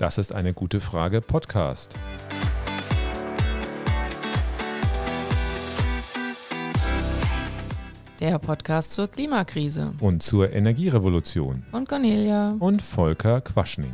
Das ist eine gute Frage Podcast. Der Podcast zur Klimakrise und zur Energierevolution Und Cornelia und Volker Quaschning.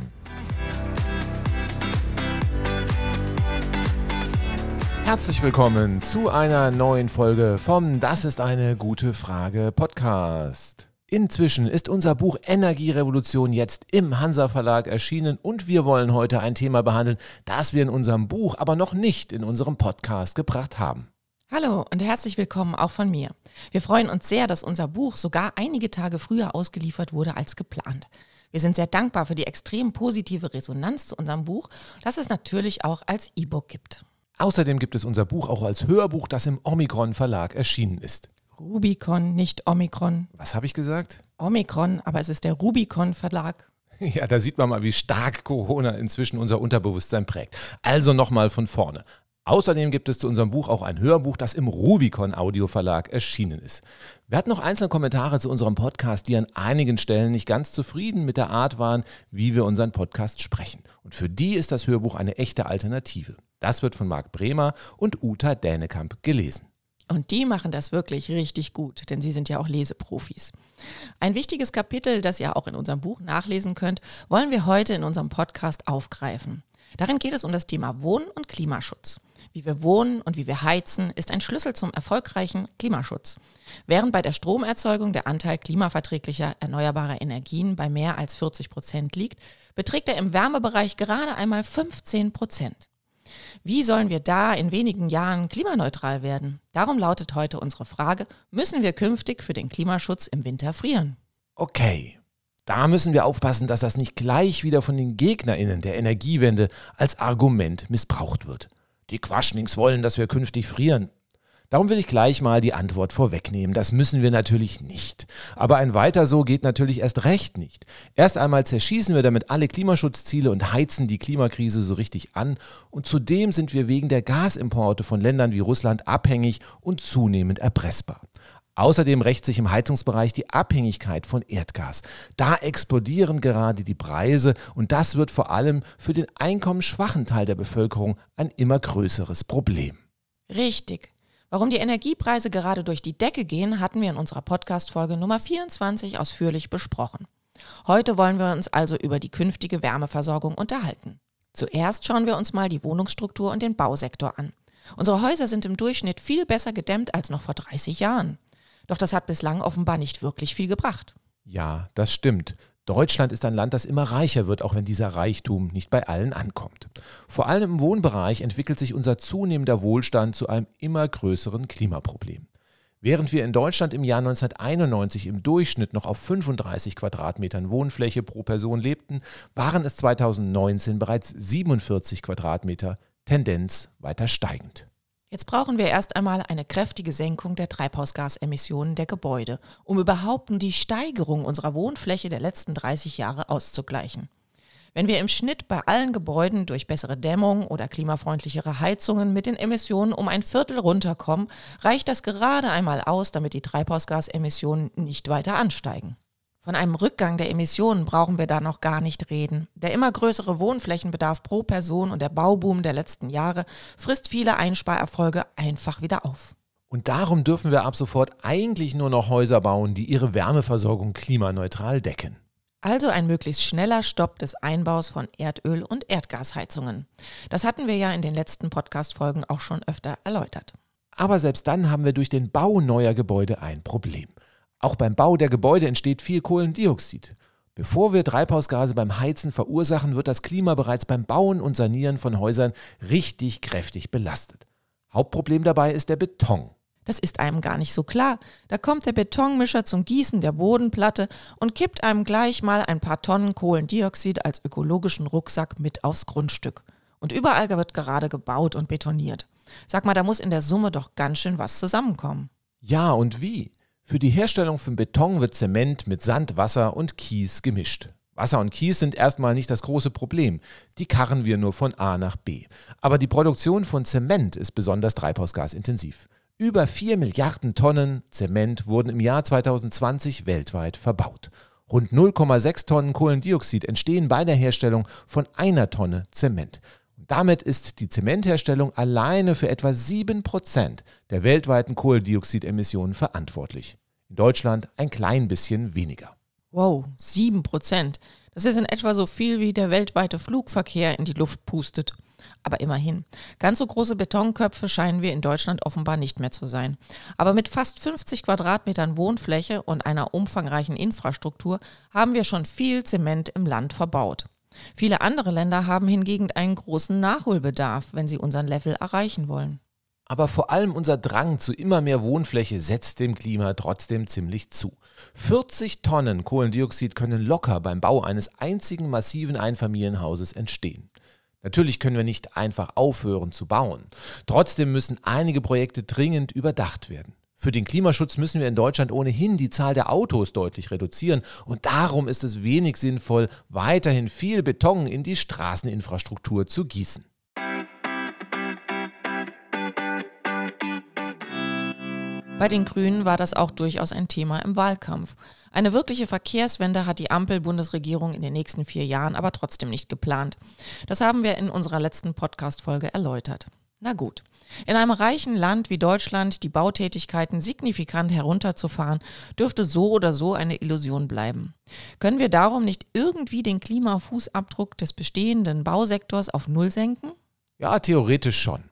Herzlich willkommen zu einer neuen Folge vom Das ist eine gute Frage Podcast. Inzwischen ist unser Buch Energierevolution jetzt im Hansa Verlag erschienen und wir wollen heute ein Thema behandeln, das wir in unserem Buch, aber noch nicht in unserem Podcast gebracht haben. Hallo und herzlich willkommen auch von mir. Wir freuen uns sehr, dass unser Buch sogar einige Tage früher ausgeliefert wurde als geplant. Wir sind sehr dankbar für die extrem positive Resonanz zu unserem Buch, das es natürlich auch als E-Book gibt. Außerdem gibt es unser Buch auch als Hörbuch, das im Omikron Verlag erschienen ist. Rubicon, nicht Omikron. Was habe ich gesagt? Omikron, aber es ist der Rubicon Verlag. Ja, da sieht man mal, wie stark Corona inzwischen unser Unterbewusstsein prägt. Also nochmal von vorne. Außerdem gibt es zu unserem Buch auch ein Hörbuch, das im Rubicon Audio Verlag erschienen ist. Wir hatten noch einzelne Kommentare zu unserem Podcast, die an einigen Stellen nicht ganz zufrieden mit der Art waren, wie wir unseren Podcast sprechen. Und für die ist das Hörbuch eine echte Alternative. Das wird von Marc Bremer und Uta Dänekamp gelesen. Und die machen das wirklich richtig gut, denn sie sind ja auch Leseprofis. Ein wichtiges Kapitel, das ihr auch in unserem Buch nachlesen könnt, wollen wir heute in unserem Podcast aufgreifen. Darin geht es um das Thema Wohnen und Klimaschutz. Wie wir wohnen und wie wir heizen, ist ein Schlüssel zum erfolgreichen Klimaschutz. Während bei der Stromerzeugung der Anteil klimaverträglicher erneuerbarer Energien bei mehr als 40 Prozent liegt, beträgt er im Wärmebereich gerade einmal 15 Prozent. Wie sollen wir da in wenigen Jahren klimaneutral werden? Darum lautet heute unsere Frage, müssen wir künftig für den Klimaschutz im Winter frieren? Okay, da müssen wir aufpassen, dass das nicht gleich wieder von den Gegnerinnen der Energiewende als Argument missbraucht wird. Die Quaschnings wollen, dass wir künftig frieren. Darum will ich gleich mal die Antwort vorwegnehmen. Das müssen wir natürlich nicht. Aber ein weiter so geht natürlich erst recht nicht. Erst einmal zerschießen wir damit alle Klimaschutzziele und heizen die Klimakrise so richtig an. Und zudem sind wir wegen der Gasimporte von Ländern wie Russland abhängig und zunehmend erpressbar. Außerdem rächt sich im Heizungsbereich die Abhängigkeit von Erdgas. Da explodieren gerade die Preise und das wird vor allem für den einkommensschwachen Teil der Bevölkerung ein immer größeres Problem. Richtig. Warum die Energiepreise gerade durch die Decke gehen, hatten wir in unserer Podcast-Folge Nummer 24 ausführlich besprochen. Heute wollen wir uns also über die künftige Wärmeversorgung unterhalten. Zuerst schauen wir uns mal die Wohnungsstruktur und den Bausektor an. Unsere Häuser sind im Durchschnitt viel besser gedämmt als noch vor 30 Jahren. Doch das hat bislang offenbar nicht wirklich viel gebracht. Ja, das stimmt. Deutschland ist ein Land, das immer reicher wird, auch wenn dieser Reichtum nicht bei allen ankommt. Vor allem im Wohnbereich entwickelt sich unser zunehmender Wohlstand zu einem immer größeren Klimaproblem. Während wir in Deutschland im Jahr 1991 im Durchschnitt noch auf 35 Quadratmetern Wohnfläche pro Person lebten, waren es 2019 bereits 47 Quadratmeter, Tendenz weiter steigend. Jetzt brauchen wir erst einmal eine kräftige Senkung der Treibhausgasemissionen der Gebäude, um überhaupt die Steigerung unserer Wohnfläche der letzten 30 Jahre auszugleichen. Wenn wir im Schnitt bei allen Gebäuden durch bessere Dämmung oder klimafreundlichere Heizungen mit den Emissionen um ein Viertel runterkommen, reicht das gerade einmal aus, damit die Treibhausgasemissionen nicht weiter ansteigen. Von einem Rückgang der Emissionen brauchen wir da noch gar nicht reden. Der immer größere Wohnflächenbedarf pro Person und der Bauboom der letzten Jahre frisst viele Einsparerfolge einfach wieder auf. Und darum dürfen wir ab sofort eigentlich nur noch Häuser bauen, die ihre Wärmeversorgung klimaneutral decken. Also ein möglichst schneller Stopp des Einbaus von Erdöl- und Erdgasheizungen. Das hatten wir ja in den letzten Podcast-Folgen auch schon öfter erläutert. Aber selbst dann haben wir durch den Bau neuer Gebäude ein Problem. Auch beim Bau der Gebäude entsteht viel Kohlendioxid. Bevor wir Treibhausgase beim Heizen verursachen, wird das Klima bereits beim Bauen und Sanieren von Häusern richtig kräftig belastet. Hauptproblem dabei ist der Beton. Das ist einem gar nicht so klar. Da kommt der Betonmischer zum Gießen der Bodenplatte und kippt einem gleich mal ein paar Tonnen Kohlendioxid als ökologischen Rucksack mit aufs Grundstück. Und überall wird gerade gebaut und betoniert. Sag mal, da muss in der Summe doch ganz schön was zusammenkommen. Ja, und wie? Für die Herstellung von Beton wird Zement mit Sand, Wasser und Kies gemischt. Wasser und Kies sind erstmal nicht das große Problem, die karren wir nur von A nach B. Aber die Produktion von Zement ist besonders treibhausgasintensiv. Über 4 Milliarden Tonnen Zement wurden im Jahr 2020 weltweit verbaut. Rund 0,6 Tonnen Kohlendioxid entstehen bei der Herstellung von einer Tonne Zement. Damit ist die Zementherstellung alleine für etwa 7% der weltweiten Kohlendioxidemissionen verantwortlich. In Deutschland ein klein bisschen weniger. Wow, 7%. Das ist in etwa so viel, wie der weltweite Flugverkehr in die Luft pustet. Aber immerhin, ganz so große Betonköpfe scheinen wir in Deutschland offenbar nicht mehr zu sein. Aber mit fast 50 Quadratmetern Wohnfläche und einer umfangreichen Infrastruktur haben wir schon viel Zement im Land verbaut. Viele andere Länder haben hingegen einen großen Nachholbedarf, wenn sie unseren Level erreichen wollen. Aber vor allem unser Drang zu immer mehr Wohnfläche setzt dem Klima trotzdem ziemlich zu. 40 Tonnen Kohlendioxid können locker beim Bau eines einzigen massiven Einfamilienhauses entstehen. Natürlich können wir nicht einfach aufhören zu bauen. Trotzdem müssen einige Projekte dringend überdacht werden. Für den Klimaschutz müssen wir in Deutschland ohnehin die Zahl der Autos deutlich reduzieren und darum ist es wenig sinnvoll, weiterhin viel Beton in die Straßeninfrastruktur zu gießen. Bei den Grünen war das auch durchaus ein Thema im Wahlkampf. Eine wirkliche Verkehrswende hat die Ampel-Bundesregierung in den nächsten vier Jahren aber trotzdem nicht geplant. Das haben wir in unserer letzten Podcast-Folge erläutert. Na gut. In einem reichen Land wie Deutschland die Bautätigkeiten signifikant herunterzufahren, dürfte so oder so eine Illusion bleiben. Können wir darum nicht irgendwie den Klimafußabdruck des bestehenden Bausektors auf Null senken? Ja, theoretisch schon.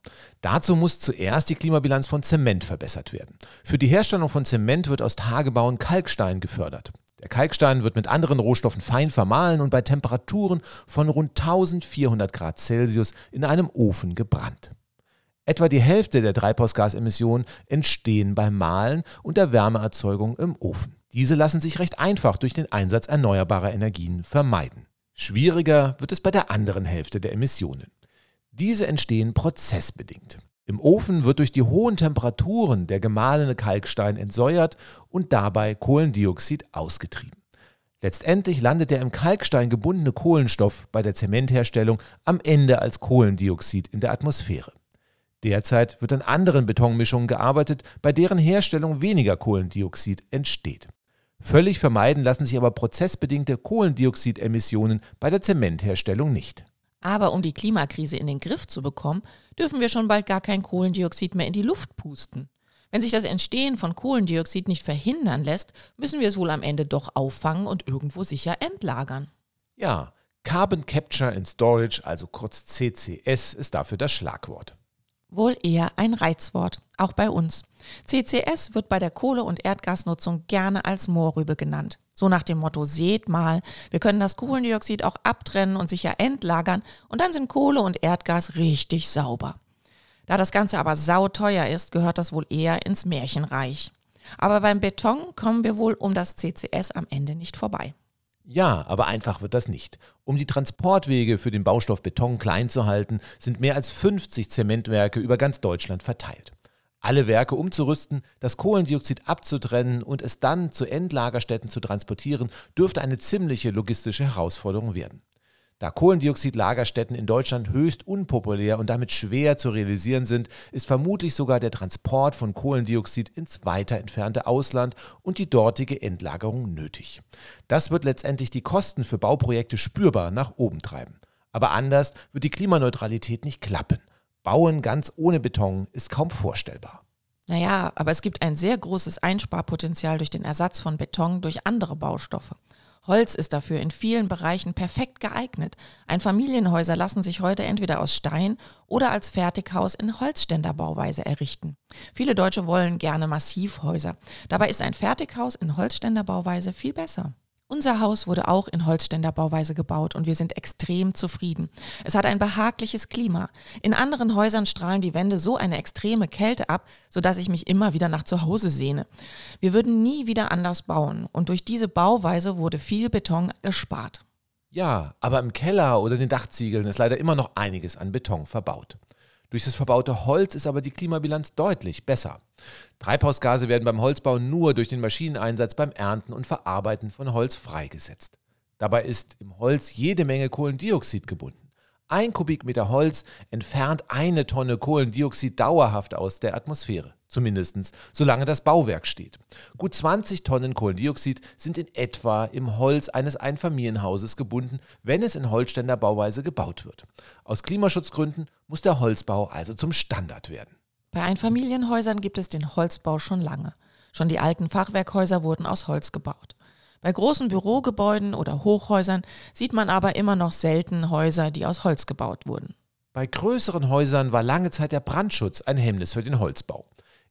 Dazu muss zuerst die Klimabilanz von Zement verbessert werden. Für die Herstellung von Zement wird aus Tagebauen Kalkstein gefördert. Der Kalkstein wird mit anderen Rohstoffen fein vermahlen und bei Temperaturen von rund 1400 Grad Celsius in einem Ofen gebrannt. Etwa die Hälfte der Treibhausgasemissionen entstehen beim Mahlen und der Wärmeerzeugung im Ofen. Diese lassen sich recht einfach durch den Einsatz erneuerbarer Energien vermeiden. Schwieriger wird es bei der anderen Hälfte der Emissionen. Diese entstehen prozessbedingt. Im Ofen wird durch die hohen Temperaturen der gemahlene Kalkstein entsäuert und dabei Kohlendioxid ausgetrieben. Letztendlich landet der im Kalkstein gebundene Kohlenstoff bei der Zementherstellung am Ende als Kohlendioxid in der Atmosphäre. Derzeit wird an anderen Betonmischungen gearbeitet, bei deren Herstellung weniger Kohlendioxid entsteht. Völlig vermeiden lassen sich aber prozessbedingte Kohlendioxidemissionen bei der Zementherstellung nicht. Aber um die Klimakrise in den Griff zu bekommen, dürfen wir schon bald gar kein Kohlendioxid mehr in die Luft pusten. Wenn sich das Entstehen von Kohlendioxid nicht verhindern lässt, müssen wir es wohl am Ende doch auffangen und irgendwo sicher entlagern. Ja, Carbon Capture and Storage, also kurz CCS, ist dafür das Schlagwort. Wohl eher ein Reizwort, auch bei uns. CCS wird bei der Kohle- und Erdgasnutzung gerne als Moorrübe genannt. So nach dem Motto, seht mal, wir können das Kohlendioxid auch abtrennen und sicher entlagern und dann sind Kohle und Erdgas richtig sauber. Da das Ganze aber sauteuer ist, gehört das wohl eher ins Märchenreich. Aber beim Beton kommen wir wohl um das CCS am Ende nicht vorbei. Ja, aber einfach wird das nicht. Um die Transportwege für den Baustoff Beton klein zu halten, sind mehr als 50 Zementwerke über ganz Deutschland verteilt. Alle Werke umzurüsten, das Kohlendioxid abzutrennen und es dann zu Endlagerstätten zu transportieren, dürfte eine ziemliche logistische Herausforderung werden. Da Kohlendioxid-Lagerstätten in Deutschland höchst unpopulär und damit schwer zu realisieren sind, ist vermutlich sogar der Transport von Kohlendioxid ins weiter entfernte Ausland und die dortige Endlagerung nötig. Das wird letztendlich die Kosten für Bauprojekte spürbar nach oben treiben. Aber anders wird die Klimaneutralität nicht klappen. Bauen ganz ohne Beton ist kaum vorstellbar. Naja, aber es gibt ein sehr großes Einsparpotenzial durch den Ersatz von Beton durch andere Baustoffe. Holz ist dafür in vielen Bereichen perfekt geeignet. Ein Familienhäuser lassen sich heute entweder aus Stein oder als Fertighaus in Holzständerbauweise errichten. Viele Deutsche wollen gerne Massivhäuser. Dabei ist ein Fertighaus in Holzständerbauweise viel besser. Unser Haus wurde auch in Holzständerbauweise gebaut und wir sind extrem zufrieden. Es hat ein behagliches Klima. In anderen Häusern strahlen die Wände so eine extreme Kälte ab, sodass ich mich immer wieder nach Zuhause sehne. Wir würden nie wieder anders bauen und durch diese Bauweise wurde viel Beton gespart. Ja, aber im Keller oder in den Dachziegeln ist leider immer noch einiges an Beton verbaut. Durch das verbaute Holz ist aber die Klimabilanz deutlich besser. Treibhausgase werden beim Holzbau nur durch den Maschineneinsatz beim Ernten und Verarbeiten von Holz freigesetzt. Dabei ist im Holz jede Menge Kohlendioxid gebunden. Ein Kubikmeter Holz entfernt eine Tonne Kohlendioxid dauerhaft aus der Atmosphäre. Zumindest solange das Bauwerk steht. Gut 20 Tonnen Kohlendioxid sind in etwa im Holz eines Einfamilienhauses gebunden, wenn es in Holzständer Bauweise gebaut wird. Aus Klimaschutzgründen muss der Holzbau also zum Standard werden. Bei Einfamilienhäusern gibt es den Holzbau schon lange. Schon die alten Fachwerkhäuser wurden aus Holz gebaut. Bei großen Bürogebäuden oder Hochhäusern sieht man aber immer noch selten Häuser, die aus Holz gebaut wurden. Bei größeren Häusern war lange Zeit der Brandschutz ein Hemmnis für den Holzbau.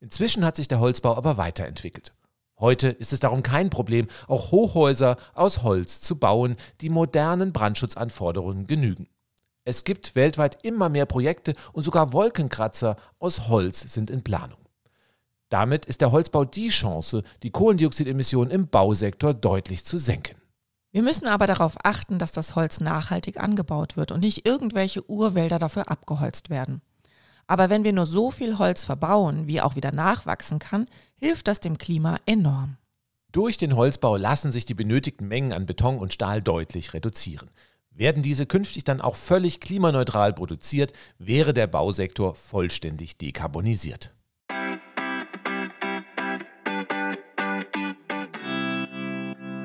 Inzwischen hat sich der Holzbau aber weiterentwickelt. Heute ist es darum kein Problem, auch Hochhäuser aus Holz zu bauen, die modernen Brandschutzanforderungen genügen. Es gibt weltweit immer mehr Projekte und sogar Wolkenkratzer aus Holz sind in Planung. Damit ist der Holzbau die Chance, die Kohlendioxidemissionen im Bausektor deutlich zu senken. Wir müssen aber darauf achten, dass das Holz nachhaltig angebaut wird und nicht irgendwelche Urwälder dafür abgeholzt werden. Aber wenn wir nur so viel Holz verbauen, wie auch wieder nachwachsen kann, hilft das dem Klima enorm. Durch den Holzbau lassen sich die benötigten Mengen an Beton und Stahl deutlich reduzieren. Werden diese künftig dann auch völlig klimaneutral produziert, wäre der Bausektor vollständig dekarbonisiert.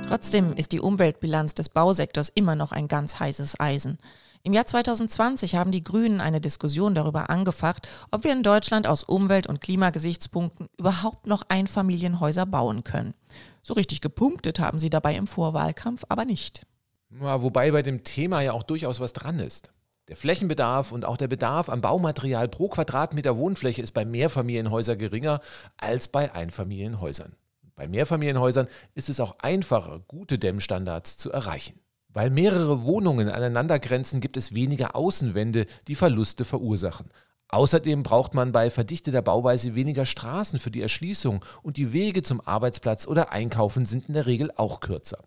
Trotzdem ist die Umweltbilanz des Bausektors immer noch ein ganz heißes Eisen. Im Jahr 2020 haben die Grünen eine Diskussion darüber angefacht, ob wir in Deutschland aus Umwelt- und Klimagesichtspunkten überhaupt noch Einfamilienhäuser bauen können. So richtig gepunktet haben sie dabei im Vorwahlkampf aber nicht. Ja, wobei bei dem Thema ja auch durchaus was dran ist. Der Flächenbedarf und auch der Bedarf an Baumaterial pro Quadratmeter Wohnfläche ist bei Mehrfamilienhäusern geringer als bei Einfamilienhäusern. Bei Mehrfamilienhäusern ist es auch einfacher, gute Dämmstandards zu erreichen. Weil mehrere Wohnungen aneinandergrenzen, gibt es weniger Außenwände, die Verluste verursachen. Außerdem braucht man bei verdichteter Bauweise weniger Straßen für die Erschließung und die Wege zum Arbeitsplatz oder Einkaufen sind in der Regel auch kürzer.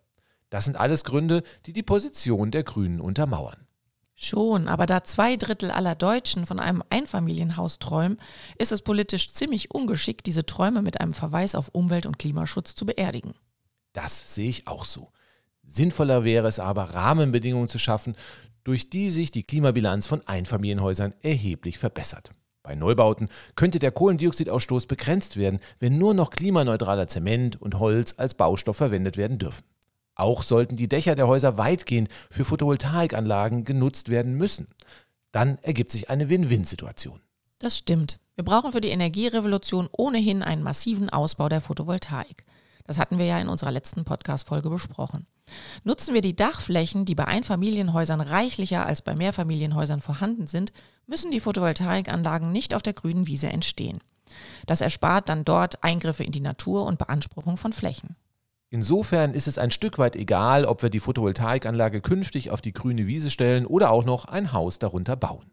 Das sind alles Gründe, die die Position der Grünen untermauern. Schon, aber da zwei Drittel aller Deutschen von einem Einfamilienhaus träumen, ist es politisch ziemlich ungeschickt, diese Träume mit einem Verweis auf Umwelt- und Klimaschutz zu beerdigen. Das sehe ich auch so. Sinnvoller wäre es aber, Rahmenbedingungen zu schaffen, durch die sich die Klimabilanz von Einfamilienhäusern erheblich verbessert. Bei Neubauten könnte der Kohlendioxidausstoß begrenzt werden, wenn nur noch klimaneutraler Zement und Holz als Baustoff verwendet werden dürfen. Auch sollten die Dächer der Häuser weitgehend für Photovoltaikanlagen genutzt werden müssen. Dann ergibt sich eine Win-Win-Situation. Das stimmt. Wir brauchen für die Energierevolution ohnehin einen massiven Ausbau der Photovoltaik. Das hatten wir ja in unserer letzten Podcast-Folge besprochen. Nutzen wir die Dachflächen, die bei Einfamilienhäusern reichlicher als bei Mehrfamilienhäusern vorhanden sind, müssen die Photovoltaikanlagen nicht auf der grünen Wiese entstehen. Das erspart dann dort Eingriffe in die Natur und Beanspruchung von Flächen. Insofern ist es ein Stück weit egal, ob wir die Photovoltaikanlage künftig auf die grüne Wiese stellen oder auch noch ein Haus darunter bauen.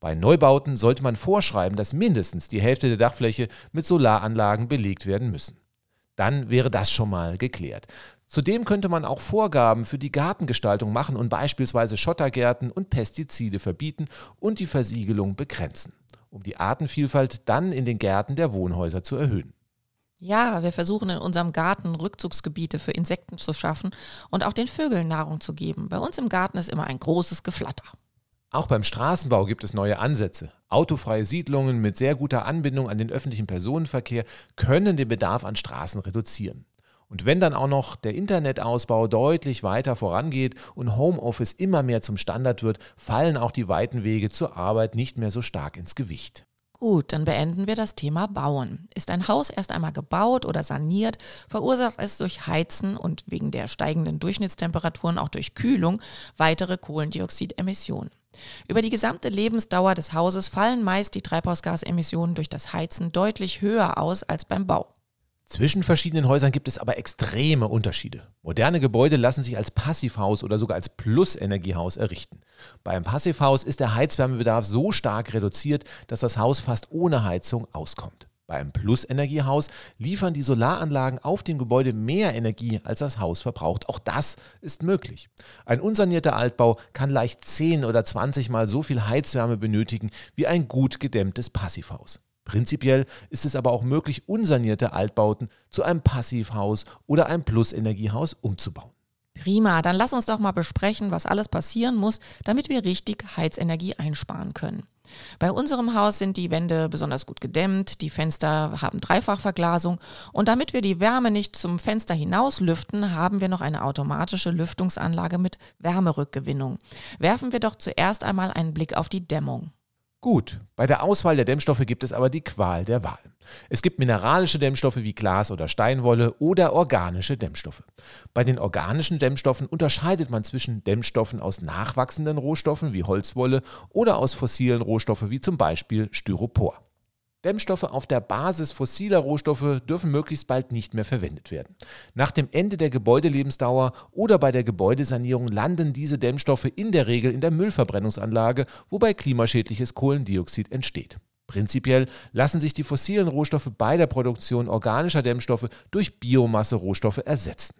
Bei Neubauten sollte man vorschreiben, dass mindestens die Hälfte der Dachfläche mit Solaranlagen belegt werden müssen dann wäre das schon mal geklärt. Zudem könnte man auch Vorgaben für die Gartengestaltung machen und beispielsweise Schottergärten und Pestizide verbieten und die Versiegelung begrenzen, um die Artenvielfalt dann in den Gärten der Wohnhäuser zu erhöhen. Ja, wir versuchen in unserem Garten Rückzugsgebiete für Insekten zu schaffen und auch den Vögeln Nahrung zu geben. Bei uns im Garten ist immer ein großes Geflatter. Auch beim Straßenbau gibt es neue Ansätze. Autofreie Siedlungen mit sehr guter Anbindung an den öffentlichen Personenverkehr können den Bedarf an Straßen reduzieren. Und wenn dann auch noch der Internetausbau deutlich weiter vorangeht und Homeoffice immer mehr zum Standard wird, fallen auch die weiten Wege zur Arbeit nicht mehr so stark ins Gewicht. Gut, dann beenden wir das Thema Bauen. Ist ein Haus erst einmal gebaut oder saniert, verursacht es durch Heizen und wegen der steigenden Durchschnittstemperaturen auch durch Kühlung weitere Kohlendioxidemissionen. Über die gesamte Lebensdauer des Hauses fallen meist die Treibhausgasemissionen durch das Heizen deutlich höher aus als beim Bau. Zwischen verschiedenen Häusern gibt es aber extreme Unterschiede. Moderne Gebäude lassen sich als Passivhaus oder sogar als Plusenergiehaus errichten. Beim Passivhaus ist der Heizwärmebedarf so stark reduziert, dass das Haus fast ohne Heizung auskommt. Bei einem Plus-Energiehaus liefern die Solaranlagen auf dem Gebäude mehr Energie, als das Haus verbraucht. Auch das ist möglich. Ein unsanierter Altbau kann leicht 10 oder 20 mal so viel Heizwärme benötigen wie ein gut gedämmtes Passivhaus. Prinzipiell ist es aber auch möglich, unsanierte Altbauten zu einem Passivhaus oder einem Plus-Energiehaus umzubauen. Prima, dann lass uns doch mal besprechen, was alles passieren muss, damit wir richtig Heizenergie einsparen können. Bei unserem Haus sind die Wände besonders gut gedämmt, die Fenster haben Dreifachverglasung und damit wir die Wärme nicht zum Fenster hinaus lüften, haben wir noch eine automatische Lüftungsanlage mit Wärmerückgewinnung. Werfen wir doch zuerst einmal einen Blick auf die Dämmung. Gut, bei der Auswahl der Dämmstoffe gibt es aber die Qual der Wahl. Es gibt mineralische Dämmstoffe wie Glas oder Steinwolle oder organische Dämmstoffe. Bei den organischen Dämmstoffen unterscheidet man zwischen Dämmstoffen aus nachwachsenden Rohstoffen wie Holzwolle oder aus fossilen Rohstoffen wie zum Beispiel Styropor. Dämmstoffe auf der Basis fossiler Rohstoffe dürfen möglichst bald nicht mehr verwendet werden. Nach dem Ende der Gebäudelebensdauer oder bei der Gebäudesanierung landen diese Dämmstoffe in der Regel in der Müllverbrennungsanlage, wobei klimaschädliches Kohlendioxid entsteht. Prinzipiell lassen sich die fossilen Rohstoffe bei der Produktion organischer Dämmstoffe durch Biomasse-Rohstoffe ersetzen.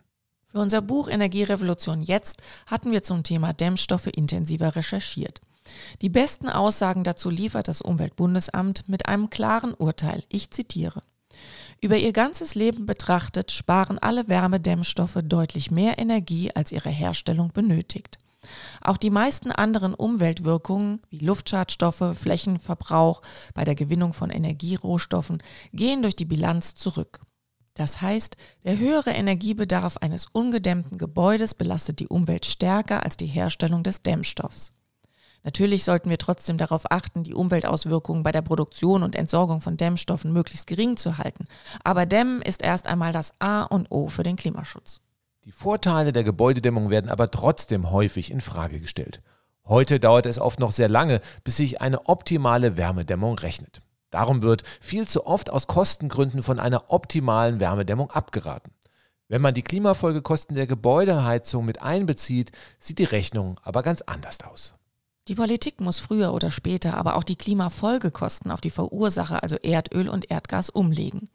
Für unser Buch Energierevolution jetzt hatten wir zum Thema Dämmstoffe intensiver recherchiert. Die besten Aussagen dazu liefert das Umweltbundesamt mit einem klaren Urteil. Ich zitiere. Über ihr ganzes Leben betrachtet sparen alle Wärmedämmstoffe deutlich mehr Energie, als ihre Herstellung benötigt. Auch die meisten anderen Umweltwirkungen wie Luftschadstoffe, Flächenverbrauch bei der Gewinnung von Energierohstoffen gehen durch die Bilanz zurück. Das heißt, der höhere Energiebedarf eines ungedämmten Gebäudes belastet die Umwelt stärker als die Herstellung des Dämmstoffs. Natürlich sollten wir trotzdem darauf achten, die Umweltauswirkungen bei der Produktion und Entsorgung von Dämmstoffen möglichst gering zu halten. Aber Dämmen ist erst einmal das A und O für den Klimaschutz. Die Vorteile der Gebäudedämmung werden aber trotzdem häufig in Frage gestellt. Heute dauert es oft noch sehr lange, bis sich eine optimale Wärmedämmung rechnet. Darum wird viel zu oft aus Kostengründen von einer optimalen Wärmedämmung abgeraten. Wenn man die Klimafolgekosten der Gebäudeheizung mit einbezieht, sieht die Rechnung aber ganz anders aus. Die Politik muss früher oder später aber auch die Klimafolgekosten auf die Verursacher, also Erdöl und Erdgas, umlegen.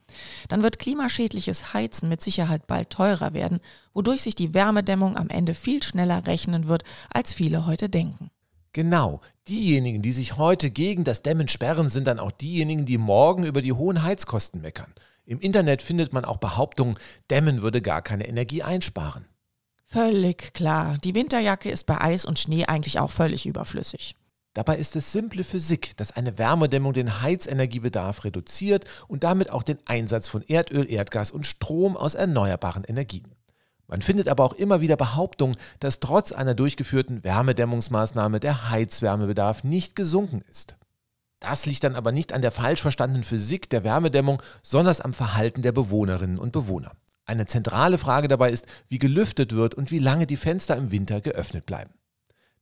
Dann wird klimaschädliches Heizen mit Sicherheit bald teurer werden, wodurch sich die Wärmedämmung am Ende viel schneller rechnen wird, als viele heute denken. Genau, diejenigen, die sich heute gegen das Dämmen sperren, sind dann auch diejenigen, die morgen über die hohen Heizkosten meckern. Im Internet findet man auch Behauptungen, Dämmen würde gar keine Energie einsparen. Völlig klar. Die Winterjacke ist bei Eis und Schnee eigentlich auch völlig überflüssig. Dabei ist es simple Physik, dass eine Wärmedämmung den Heizenergiebedarf reduziert und damit auch den Einsatz von Erdöl, Erdgas und Strom aus erneuerbaren Energien. Man findet aber auch immer wieder Behauptungen, dass trotz einer durchgeführten Wärmedämmungsmaßnahme der Heizwärmebedarf nicht gesunken ist. Das liegt dann aber nicht an der falsch verstandenen Physik der Wärmedämmung, sondern am Verhalten der Bewohnerinnen und Bewohner. Eine zentrale Frage dabei ist, wie gelüftet wird und wie lange die Fenster im Winter geöffnet bleiben.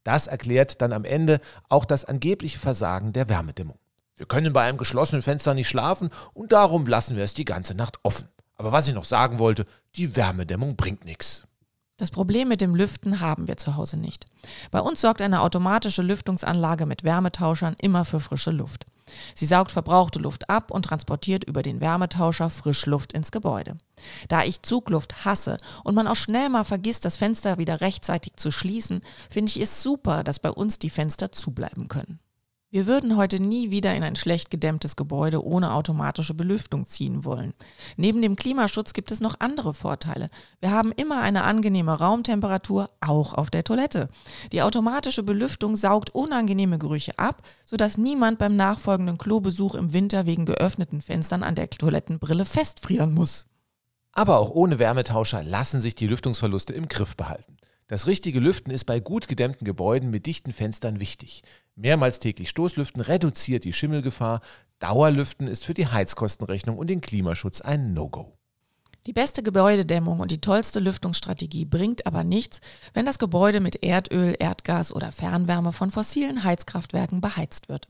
Das erklärt dann am Ende auch das angebliche Versagen der Wärmedämmung. Wir können bei einem geschlossenen Fenster nicht schlafen und darum lassen wir es die ganze Nacht offen. Aber was ich noch sagen wollte, die Wärmedämmung bringt nichts. Das Problem mit dem Lüften haben wir zu Hause nicht. Bei uns sorgt eine automatische Lüftungsanlage mit Wärmetauschern immer für frische Luft. Sie saugt verbrauchte Luft ab und transportiert über den Wärmetauscher Frischluft ins Gebäude. Da ich Zugluft hasse und man auch schnell mal vergisst, das Fenster wieder rechtzeitig zu schließen, finde ich es super, dass bei uns die Fenster zubleiben können. Wir würden heute nie wieder in ein schlecht gedämmtes Gebäude ohne automatische Belüftung ziehen wollen. Neben dem Klimaschutz gibt es noch andere Vorteile. Wir haben immer eine angenehme Raumtemperatur, auch auf der Toilette. Die automatische Belüftung saugt unangenehme Gerüche ab, sodass niemand beim nachfolgenden Klobesuch im Winter wegen geöffneten Fenstern an der Toilettenbrille festfrieren muss. Aber auch ohne Wärmetauscher lassen sich die Lüftungsverluste im Griff behalten. Das richtige Lüften ist bei gut gedämmten Gebäuden mit dichten Fenstern wichtig. Mehrmals täglich Stoßlüften reduziert die Schimmelgefahr. Dauerlüften ist für die Heizkostenrechnung und den Klimaschutz ein No-Go. Die beste Gebäudedämmung und die tollste Lüftungsstrategie bringt aber nichts, wenn das Gebäude mit Erdöl, Erdgas oder Fernwärme von fossilen Heizkraftwerken beheizt wird.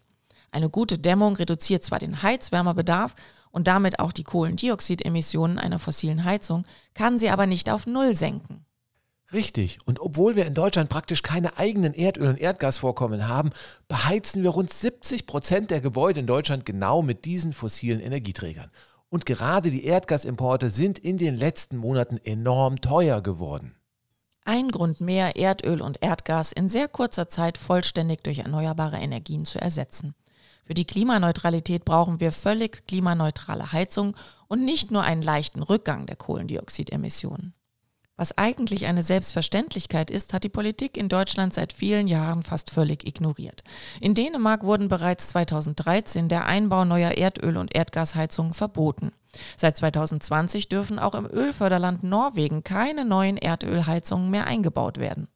Eine gute Dämmung reduziert zwar den Heizwärmebedarf und damit auch die Kohlendioxidemissionen einer fossilen Heizung, kann sie aber nicht auf Null senken. Richtig. Und obwohl wir in Deutschland praktisch keine eigenen Erdöl- und Erdgasvorkommen haben, beheizen wir rund 70 Prozent der Gebäude in Deutschland genau mit diesen fossilen Energieträgern. Und gerade die Erdgasimporte sind in den letzten Monaten enorm teuer geworden. Ein Grund mehr, Erdöl und Erdgas in sehr kurzer Zeit vollständig durch erneuerbare Energien zu ersetzen. Für die Klimaneutralität brauchen wir völlig klimaneutrale Heizung und nicht nur einen leichten Rückgang der Kohlendioxidemissionen. Was eigentlich eine Selbstverständlichkeit ist, hat die Politik in Deutschland seit vielen Jahren fast völlig ignoriert. In Dänemark wurden bereits 2013 der Einbau neuer Erdöl- und Erdgasheizungen verboten. Seit 2020 dürfen auch im Ölförderland Norwegen keine neuen Erdölheizungen mehr eingebaut werden.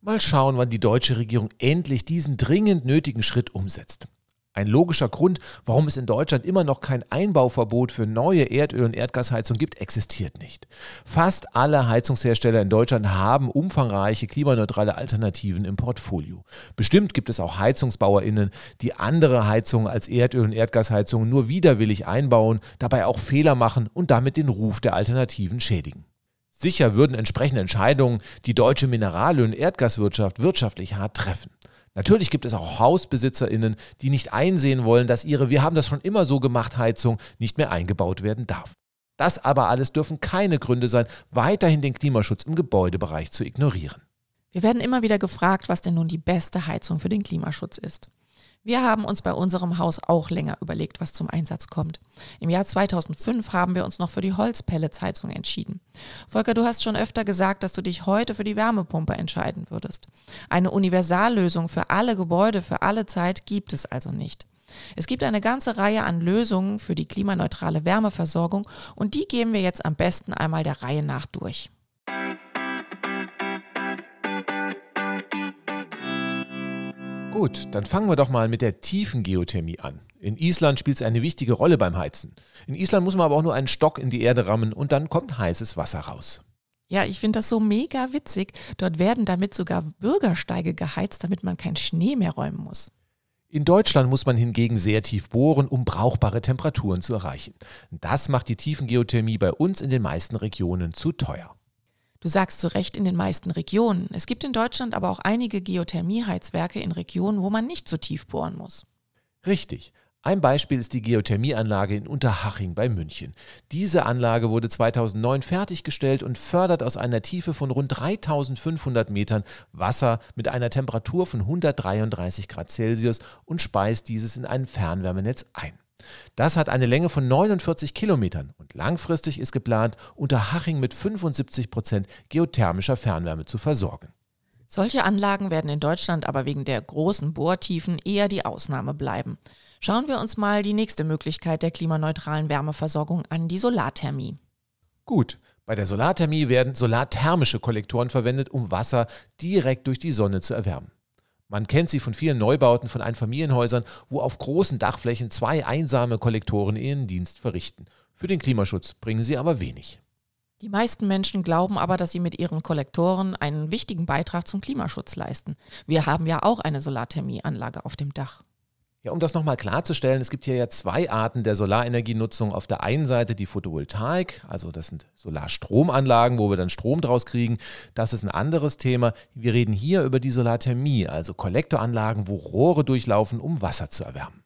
Mal schauen, wann die deutsche Regierung endlich diesen dringend nötigen Schritt umsetzt. Ein logischer Grund, warum es in Deutschland immer noch kein Einbauverbot für neue Erdöl- und Erdgasheizungen gibt, existiert nicht. Fast alle Heizungshersteller in Deutschland haben umfangreiche klimaneutrale Alternativen im Portfolio. Bestimmt gibt es auch HeizungsbauerInnen, die andere Heizungen als Erdöl- und Erdgasheizungen nur widerwillig einbauen, dabei auch Fehler machen und damit den Ruf der Alternativen schädigen. Sicher würden entsprechende Entscheidungen die deutsche Mineral- und Erdgaswirtschaft wirtschaftlich hart treffen. Natürlich gibt es auch HausbesitzerInnen, die nicht einsehen wollen, dass ihre Wir haben das schon immer so gemacht Heizung nicht mehr eingebaut werden darf. Das aber alles dürfen keine Gründe sein, weiterhin den Klimaschutz im Gebäudebereich zu ignorieren. Wir werden immer wieder gefragt, was denn nun die beste Heizung für den Klimaschutz ist. Wir haben uns bei unserem Haus auch länger überlegt, was zum Einsatz kommt. Im Jahr 2005 haben wir uns noch für die Holzpelletsheizung entschieden. Volker, du hast schon öfter gesagt, dass du dich heute für die Wärmepumpe entscheiden würdest. Eine Universallösung für alle Gebäude, für alle Zeit gibt es also nicht. Es gibt eine ganze Reihe an Lösungen für die klimaneutrale Wärmeversorgung und die gehen wir jetzt am besten einmal der Reihe nach durch. Gut, dann fangen wir doch mal mit der tiefen Geothermie an. In Island spielt es eine wichtige Rolle beim Heizen. In Island muss man aber auch nur einen Stock in die Erde rammen und dann kommt heißes Wasser raus. Ja, ich finde das so mega witzig. Dort werden damit sogar Bürgersteige geheizt, damit man keinen Schnee mehr räumen muss. In Deutschland muss man hingegen sehr tief bohren, um brauchbare Temperaturen zu erreichen. Das macht die Tiefengeothermie bei uns in den meisten Regionen zu teuer. Du sagst zu Recht in den meisten Regionen. Es gibt in Deutschland aber auch einige Geothermieheizwerke in Regionen, wo man nicht so tief bohren muss. Richtig. Ein Beispiel ist die Geothermieanlage in Unterhaching bei München. Diese Anlage wurde 2009 fertiggestellt und fördert aus einer Tiefe von rund 3500 Metern Wasser mit einer Temperatur von 133 Grad Celsius und speist dieses in ein Fernwärmenetz ein. Das hat eine Länge von 49 Kilometern und langfristig ist geplant, Unterhaching mit 75 Prozent geothermischer Fernwärme zu versorgen. Solche Anlagen werden in Deutschland aber wegen der großen Bohrtiefen eher die Ausnahme bleiben. Schauen wir uns mal die nächste Möglichkeit der klimaneutralen Wärmeversorgung an, die Solarthermie. Gut, bei der Solarthermie werden solarthermische Kollektoren verwendet, um Wasser direkt durch die Sonne zu erwärmen. Man kennt sie von vielen Neubauten von Einfamilienhäusern, wo auf großen Dachflächen zwei einsame Kollektoren ihren Dienst verrichten. Für den Klimaschutz bringen sie aber wenig. Die meisten Menschen glauben aber, dass sie mit ihren Kollektoren einen wichtigen Beitrag zum Klimaschutz leisten. Wir haben ja auch eine Solarthermieanlage auf dem Dach. Ja, um das nochmal klarzustellen, es gibt hier ja zwei Arten der Solarenergienutzung. Auf der einen Seite die Photovoltaik, also das sind Solarstromanlagen, wo wir dann Strom draus kriegen. Das ist ein anderes Thema. Wir reden hier über die Solarthermie, also Kollektoranlagen, wo Rohre durchlaufen, um Wasser zu erwärmen.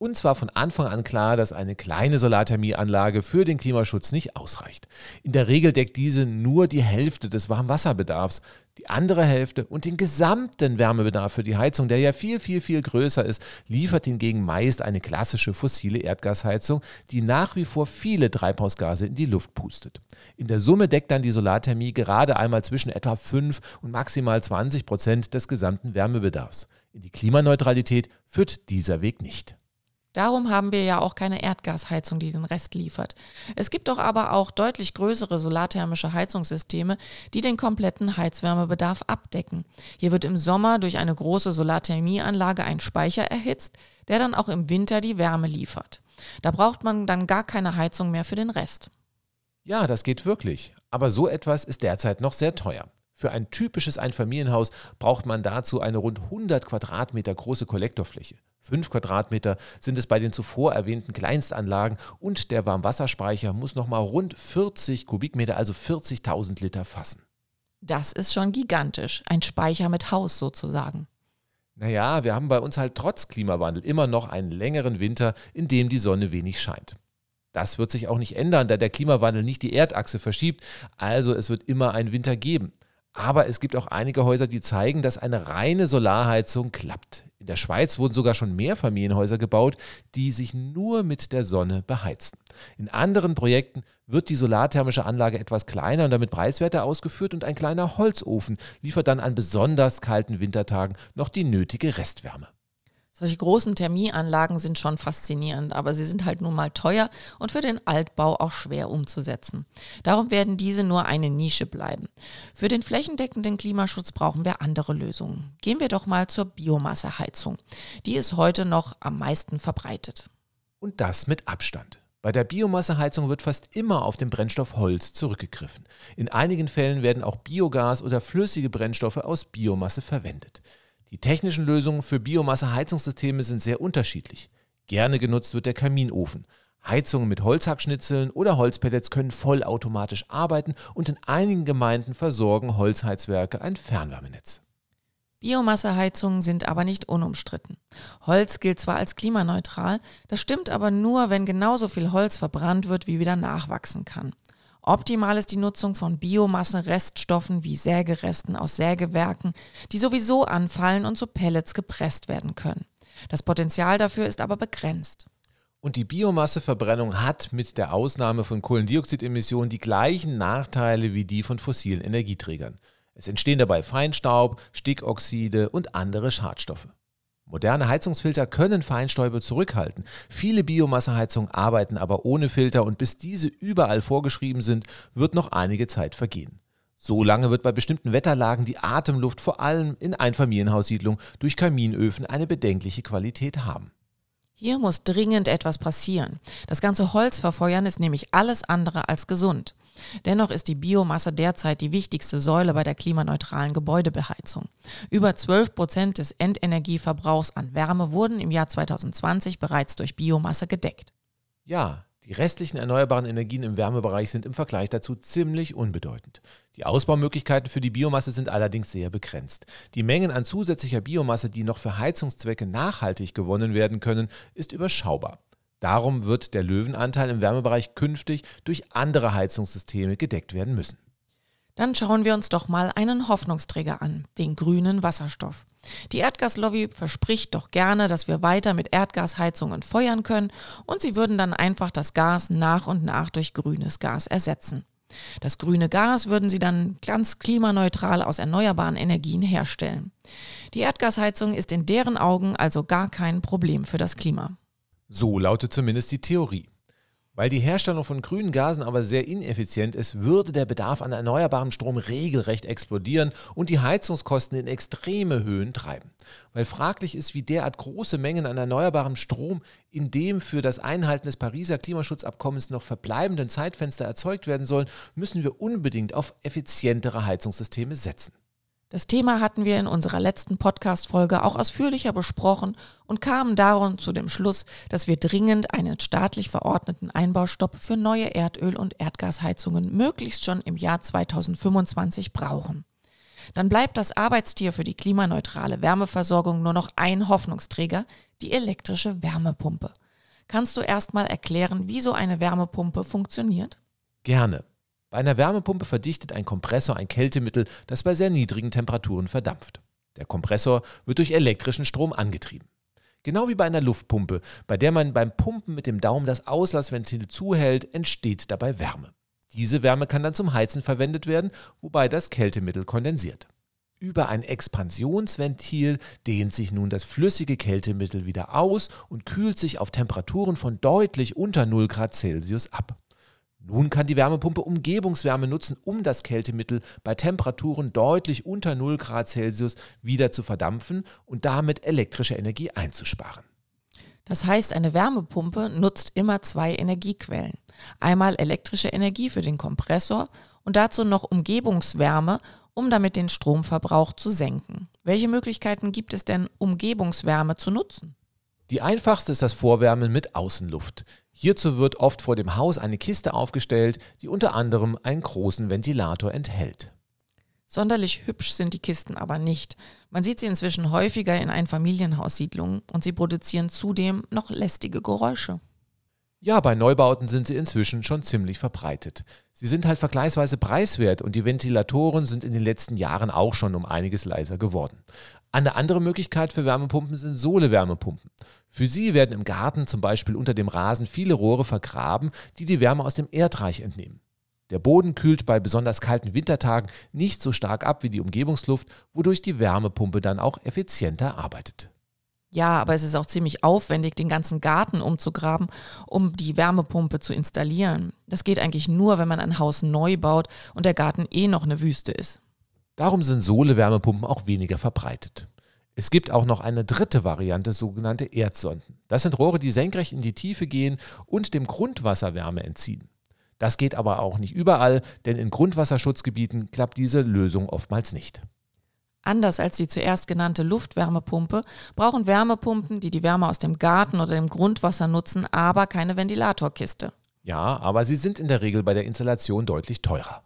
Und zwar von Anfang an klar, dass eine kleine Solarthermieanlage für den Klimaschutz nicht ausreicht. In der Regel deckt diese nur die Hälfte des Warmwasserbedarfs, die andere Hälfte und den gesamten Wärmebedarf für die Heizung, der ja viel, viel, viel größer ist, liefert hingegen meist eine klassische fossile Erdgasheizung, die nach wie vor viele Treibhausgase in die Luft pustet. In der Summe deckt dann die Solarthermie gerade einmal zwischen etwa 5 und maximal 20 Prozent des gesamten Wärmebedarfs. In die Klimaneutralität führt dieser Weg nicht. Darum haben wir ja auch keine Erdgasheizung, die den Rest liefert. Es gibt doch aber auch deutlich größere solarthermische Heizungssysteme, die den kompletten Heizwärmebedarf abdecken. Hier wird im Sommer durch eine große Solarthermieanlage ein Speicher erhitzt, der dann auch im Winter die Wärme liefert. Da braucht man dann gar keine Heizung mehr für den Rest. Ja, das geht wirklich. Aber so etwas ist derzeit noch sehr teuer. Für ein typisches Einfamilienhaus braucht man dazu eine rund 100 Quadratmeter große Kollektorfläche. 5 Quadratmeter sind es bei den zuvor erwähnten Kleinstanlagen und der Warmwasserspeicher muss nochmal rund 40 Kubikmeter, also 40.000 Liter fassen. Das ist schon gigantisch, ein Speicher mit Haus sozusagen. Naja, wir haben bei uns halt trotz Klimawandel immer noch einen längeren Winter, in dem die Sonne wenig scheint. Das wird sich auch nicht ändern, da der Klimawandel nicht die Erdachse verschiebt, also es wird immer einen Winter geben. Aber es gibt auch einige Häuser, die zeigen, dass eine reine Solarheizung klappt. In der Schweiz wurden sogar schon mehr Familienhäuser gebaut, die sich nur mit der Sonne beheizen. In anderen Projekten wird die solarthermische Anlage etwas kleiner und damit preiswerter ausgeführt und ein kleiner Holzofen liefert dann an besonders kalten Wintertagen noch die nötige Restwärme. Solche großen Thermieanlagen sind schon faszinierend, aber sie sind halt nun mal teuer und für den Altbau auch schwer umzusetzen. Darum werden diese nur eine Nische bleiben. Für den flächendeckenden Klimaschutz brauchen wir andere Lösungen. Gehen wir doch mal zur Biomasseheizung. Die ist heute noch am meisten verbreitet. Und das mit Abstand. Bei der Biomasseheizung wird fast immer auf den Brennstoff Holz zurückgegriffen. In einigen Fällen werden auch Biogas oder flüssige Brennstoffe aus Biomasse verwendet. Die technischen Lösungen für Biomasse-Heizungssysteme sind sehr unterschiedlich. Gerne genutzt wird der Kaminofen. Heizungen mit Holzhackschnitzeln oder Holzpellets können vollautomatisch arbeiten und in einigen Gemeinden versorgen Holzheizwerke ein Fernwärmenetz. Biomasseheizungen sind aber nicht unumstritten. Holz gilt zwar als klimaneutral, das stimmt aber nur, wenn genauso viel Holz verbrannt wird, wie wieder nachwachsen kann. Optimal ist die Nutzung von Biomasse-Reststoffen wie Sägeresten aus Sägewerken, die sowieso anfallen und zu Pellets gepresst werden können. Das Potenzial dafür ist aber begrenzt. Und die Biomasseverbrennung hat mit der Ausnahme von Kohlendioxidemissionen die gleichen Nachteile wie die von fossilen Energieträgern. Es entstehen dabei Feinstaub, Stickoxide und andere Schadstoffe. Moderne Heizungsfilter können Feinstäube zurückhalten. Viele Biomasseheizungen arbeiten aber ohne Filter und bis diese überall vorgeschrieben sind, wird noch einige Zeit vergehen. So lange wird bei bestimmten Wetterlagen die Atemluft vor allem in Einfamilienhaussiedlungen durch Kaminöfen eine bedenkliche Qualität haben. Hier muss dringend etwas passieren. Das ganze Holz verfeuern ist nämlich alles andere als gesund. Dennoch ist die Biomasse derzeit die wichtigste Säule bei der klimaneutralen Gebäudebeheizung. Über 12 Prozent des Endenergieverbrauchs an Wärme wurden im Jahr 2020 bereits durch Biomasse gedeckt. Ja, die restlichen erneuerbaren Energien im Wärmebereich sind im Vergleich dazu ziemlich unbedeutend. Die Ausbaumöglichkeiten für die Biomasse sind allerdings sehr begrenzt. Die Mengen an zusätzlicher Biomasse, die noch für Heizungszwecke nachhaltig gewonnen werden können, ist überschaubar. Darum wird der Löwenanteil im Wärmebereich künftig durch andere Heizungssysteme gedeckt werden müssen. Dann schauen wir uns doch mal einen Hoffnungsträger an, den grünen Wasserstoff. Die Erdgaslobby verspricht doch gerne, dass wir weiter mit Erdgasheizungen feuern können und sie würden dann einfach das Gas nach und nach durch grünes Gas ersetzen. Das grüne Gas würden sie dann ganz klimaneutral aus erneuerbaren Energien herstellen. Die Erdgasheizung ist in deren Augen also gar kein Problem für das Klima. So lautet zumindest die Theorie. Weil die Herstellung von grünen Gasen aber sehr ineffizient ist, würde der Bedarf an erneuerbarem Strom regelrecht explodieren und die Heizungskosten in extreme Höhen treiben. Weil fraglich ist, wie derart große Mengen an erneuerbarem Strom in dem für das Einhalten des Pariser Klimaschutzabkommens noch verbleibenden Zeitfenster erzeugt werden sollen, müssen wir unbedingt auf effizientere Heizungssysteme setzen. Das Thema hatten wir in unserer letzten Podcast-Folge auch ausführlicher besprochen und kamen darum zu dem Schluss, dass wir dringend einen staatlich verordneten Einbaustopp für neue Erdöl- und Erdgasheizungen möglichst schon im Jahr 2025 brauchen. Dann bleibt das Arbeitstier für die klimaneutrale Wärmeversorgung nur noch ein Hoffnungsträger, die elektrische Wärmepumpe. Kannst du erstmal erklären, wie so eine Wärmepumpe funktioniert? Gerne. Bei einer Wärmepumpe verdichtet ein Kompressor ein Kältemittel, das bei sehr niedrigen Temperaturen verdampft. Der Kompressor wird durch elektrischen Strom angetrieben. Genau wie bei einer Luftpumpe, bei der man beim Pumpen mit dem Daumen das Auslassventil zuhält, entsteht dabei Wärme. Diese Wärme kann dann zum Heizen verwendet werden, wobei das Kältemittel kondensiert. Über ein Expansionsventil dehnt sich nun das flüssige Kältemittel wieder aus und kühlt sich auf Temperaturen von deutlich unter 0 Grad Celsius ab. Nun kann die Wärmepumpe Umgebungswärme nutzen, um das Kältemittel bei Temperaturen deutlich unter 0 Grad Celsius wieder zu verdampfen und damit elektrische Energie einzusparen. Das heißt, eine Wärmepumpe nutzt immer zwei Energiequellen. Einmal elektrische Energie für den Kompressor und dazu noch Umgebungswärme, um damit den Stromverbrauch zu senken. Welche Möglichkeiten gibt es denn, Umgebungswärme zu nutzen? Die einfachste ist das Vorwärmen mit Außenluft. Hierzu wird oft vor dem Haus eine Kiste aufgestellt, die unter anderem einen großen Ventilator enthält. Sonderlich hübsch sind die Kisten aber nicht. Man sieht sie inzwischen häufiger in Einfamilienhaussiedlungen und sie produzieren zudem noch lästige Geräusche. Ja, bei Neubauten sind sie inzwischen schon ziemlich verbreitet. Sie sind halt vergleichsweise preiswert und die Ventilatoren sind in den letzten Jahren auch schon um einiges leiser geworden. Eine andere Möglichkeit für Wärmepumpen sind Sohle-Wärmepumpen. Für sie werden im Garten zum Beispiel unter dem Rasen viele Rohre vergraben, die die Wärme aus dem Erdreich entnehmen. Der Boden kühlt bei besonders kalten Wintertagen nicht so stark ab wie die Umgebungsluft, wodurch die Wärmepumpe dann auch effizienter arbeitet. Ja, aber es ist auch ziemlich aufwendig, den ganzen Garten umzugraben, um die Wärmepumpe zu installieren. Das geht eigentlich nur, wenn man ein Haus neu baut und der Garten eh noch eine Wüste ist. Darum sind Sohle-Wärmepumpen auch weniger verbreitet. Es gibt auch noch eine dritte Variante, sogenannte Erdsonden. Das sind Rohre, die senkrecht in die Tiefe gehen und dem Grundwasser Wärme entziehen. Das geht aber auch nicht überall, denn in Grundwasserschutzgebieten klappt diese Lösung oftmals nicht. Anders als die zuerst genannte Luftwärmepumpe brauchen Wärmepumpen, die die Wärme aus dem Garten oder dem Grundwasser nutzen, aber keine Ventilatorkiste. Ja, aber sie sind in der Regel bei der Installation deutlich teurer.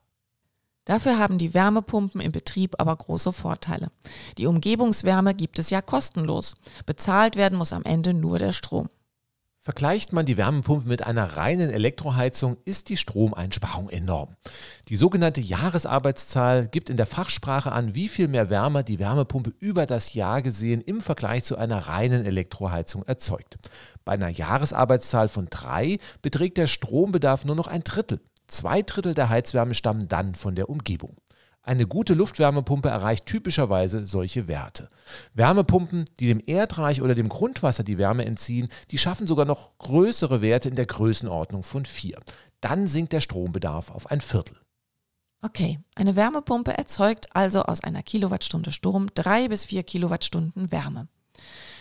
Dafür haben die Wärmepumpen im Betrieb aber große Vorteile. Die Umgebungswärme gibt es ja kostenlos. Bezahlt werden muss am Ende nur der Strom. Vergleicht man die Wärmepumpe mit einer reinen Elektroheizung, ist die Stromeinsparung enorm. Die sogenannte Jahresarbeitszahl gibt in der Fachsprache an, wie viel mehr Wärme die Wärmepumpe über das Jahr gesehen im Vergleich zu einer reinen Elektroheizung erzeugt. Bei einer Jahresarbeitszahl von drei beträgt der Strombedarf nur noch ein Drittel. Zwei Drittel der Heizwärme stammen dann von der Umgebung. Eine gute Luftwärmepumpe erreicht typischerweise solche Werte. Wärmepumpen, die dem Erdreich oder dem Grundwasser die Wärme entziehen, die schaffen sogar noch größere Werte in der Größenordnung von 4. Dann sinkt der Strombedarf auf ein Viertel. Okay, eine Wärmepumpe erzeugt also aus einer Kilowattstunde Strom drei bis vier Kilowattstunden Wärme.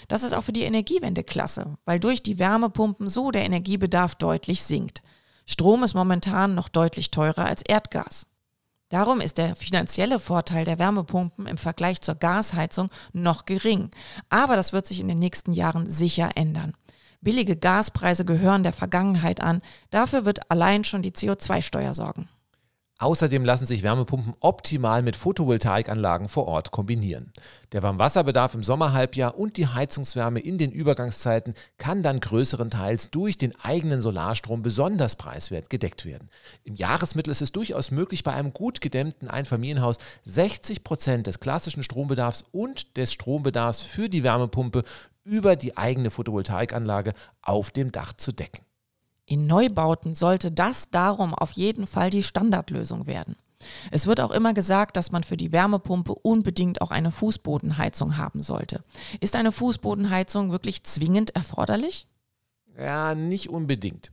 Das ist auch für die Energiewende klasse, weil durch die Wärmepumpen so der Energiebedarf deutlich sinkt. Strom ist momentan noch deutlich teurer als Erdgas. Darum ist der finanzielle Vorteil der Wärmepumpen im Vergleich zur Gasheizung noch gering. Aber das wird sich in den nächsten Jahren sicher ändern. Billige Gaspreise gehören der Vergangenheit an. Dafür wird allein schon die CO2-Steuer sorgen. Außerdem lassen sich Wärmepumpen optimal mit Photovoltaikanlagen vor Ort kombinieren. Der Warmwasserbedarf im Sommerhalbjahr und die Heizungswärme in den Übergangszeiten kann dann größeren Teils durch den eigenen Solarstrom besonders preiswert gedeckt werden. Im Jahresmittel ist es durchaus möglich, bei einem gut gedämmten Einfamilienhaus 60 Prozent des klassischen Strombedarfs und des Strombedarfs für die Wärmepumpe über die eigene Photovoltaikanlage auf dem Dach zu decken. In Neubauten sollte das darum auf jeden Fall die Standardlösung werden. Es wird auch immer gesagt, dass man für die Wärmepumpe unbedingt auch eine Fußbodenheizung haben sollte. Ist eine Fußbodenheizung wirklich zwingend erforderlich? Ja, nicht unbedingt.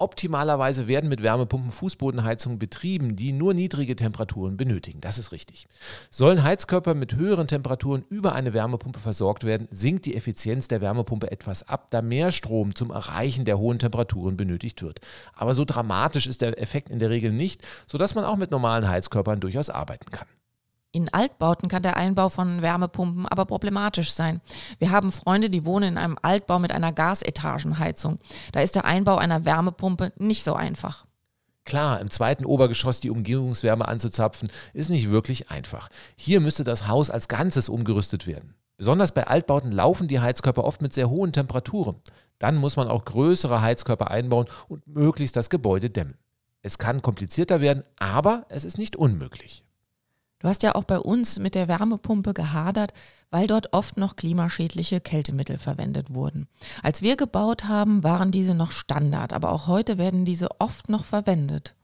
Optimalerweise werden mit Wärmepumpen Fußbodenheizungen betrieben, die nur niedrige Temperaturen benötigen. Das ist richtig. Sollen Heizkörper mit höheren Temperaturen über eine Wärmepumpe versorgt werden, sinkt die Effizienz der Wärmepumpe etwas ab, da mehr Strom zum Erreichen der hohen Temperaturen benötigt wird. Aber so dramatisch ist der Effekt in der Regel nicht, sodass man auch mit normalen Heizkörpern durchaus arbeiten kann. In Altbauten kann der Einbau von Wärmepumpen aber problematisch sein. Wir haben Freunde, die wohnen in einem Altbau mit einer Gasetagenheizung. Da ist der Einbau einer Wärmepumpe nicht so einfach. Klar, im zweiten Obergeschoss die Umgebungswärme anzuzapfen, ist nicht wirklich einfach. Hier müsste das Haus als Ganzes umgerüstet werden. Besonders bei Altbauten laufen die Heizkörper oft mit sehr hohen Temperaturen. Dann muss man auch größere Heizkörper einbauen und möglichst das Gebäude dämmen. Es kann komplizierter werden, aber es ist nicht unmöglich. Du hast ja auch bei uns mit der Wärmepumpe gehadert, weil dort oft noch klimaschädliche Kältemittel verwendet wurden. Als wir gebaut haben, waren diese noch Standard, aber auch heute werden diese oft noch verwendet.